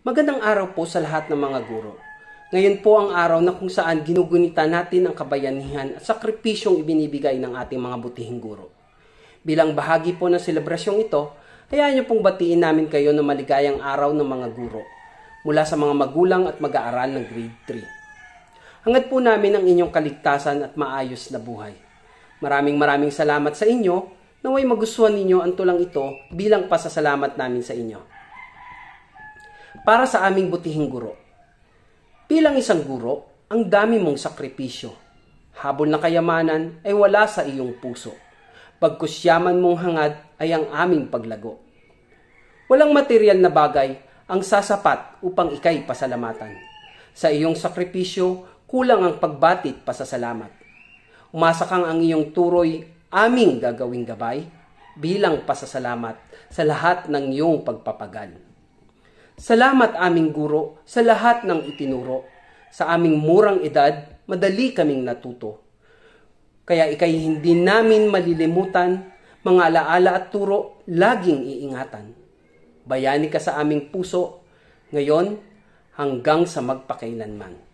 Magandang araw po sa lahat ng mga guro. Ngayon po ang araw na kung saan ginugunita natin ang kabayanihan at sakripisyong ibinibigay ng ating mga butihing guro. Bilang bahagi po ng selebrasyong ito, hayaan niyo pong batiin namin kayo ng maligayang araw ng mga guro mula sa mga magulang at mag-aaral ng grade 3. Hangad po namin ang inyong kaligtasan at maayos na buhay. Maraming maraming salamat sa inyo naway magustuhan ninyo ang tulang ito bilang pasasalamat namin sa inyo para sa aming butihing guro. Bilang isang guro, ang dami mong sakripisyo. Habol na kayamanan ay wala sa iyong puso. Pagkusyaman mong hangad ay ang aming paglago. Walang material na bagay ang sasapat upang ikay pasalamatan. Sa iyong sakripisyo, kulang ang pagbatit pasasalamat. Umasa kang ang iyong turoy aming gagawing gabay bilang pasasalamat sa lahat ng iyong pagpapagal. Salamat aming guro sa lahat ng itinuro. Sa aming murang edad, madali kaming natuto. Kaya ikay hindi namin malilimutan, mga alaala at turo laging iingatan. Bayani ka sa aming puso, ngayon hanggang sa magpakailanman.